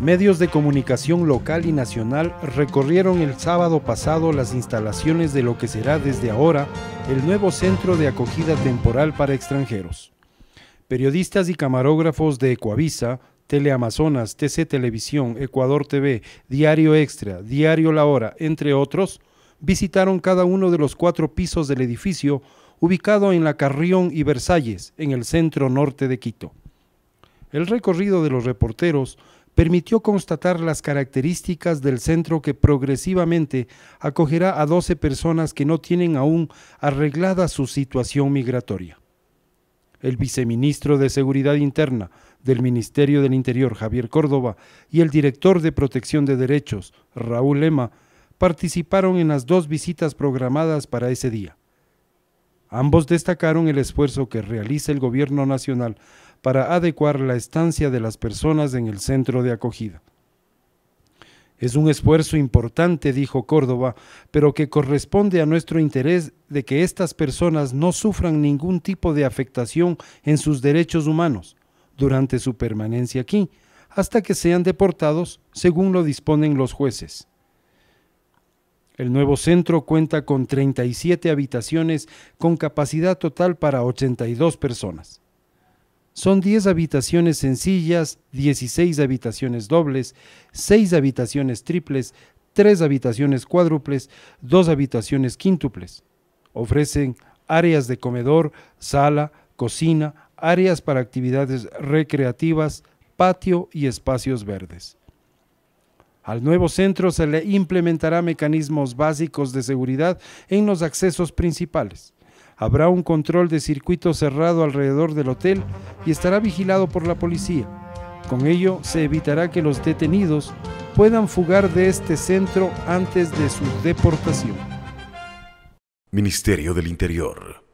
Medios de comunicación local y nacional recorrieron el sábado pasado las instalaciones de lo que será desde ahora el nuevo centro de acogida temporal para extranjeros. Periodistas y camarógrafos de Ecuavisa, Teleamazonas, TC Televisión, Ecuador TV, Diario Extra, Diario La Hora, entre otros, visitaron cada uno de los cuatro pisos del edificio ubicado en la Carrión y Versalles, en el centro norte de Quito. El recorrido de los reporteros permitió constatar las características del centro que progresivamente acogerá a 12 personas que no tienen aún arreglada su situación migratoria. El viceministro de Seguridad Interna del Ministerio del Interior, Javier Córdoba, y el director de Protección de Derechos, Raúl Lema, participaron en las dos visitas programadas para ese día. Ambos destacaron el esfuerzo que realiza el Gobierno Nacional para adecuar la estancia de las personas en el centro de acogida. Es un esfuerzo importante, dijo Córdoba, pero que corresponde a nuestro interés de que estas personas no sufran ningún tipo de afectación en sus derechos humanos durante su permanencia aquí, hasta que sean deportados según lo disponen los jueces. El nuevo centro cuenta con 37 habitaciones con capacidad total para 82 personas. Son 10 habitaciones sencillas, 16 habitaciones dobles, 6 habitaciones triples, 3 habitaciones cuádruples, 2 habitaciones quíntuples. Ofrecen áreas de comedor, sala, cocina, áreas para actividades recreativas, patio y espacios verdes. Al nuevo centro se le implementará mecanismos básicos de seguridad en los accesos principales. Habrá un control de circuito cerrado alrededor del hotel y estará vigilado por la policía. Con ello se evitará que los detenidos puedan fugar de este centro antes de su deportación. Ministerio del Interior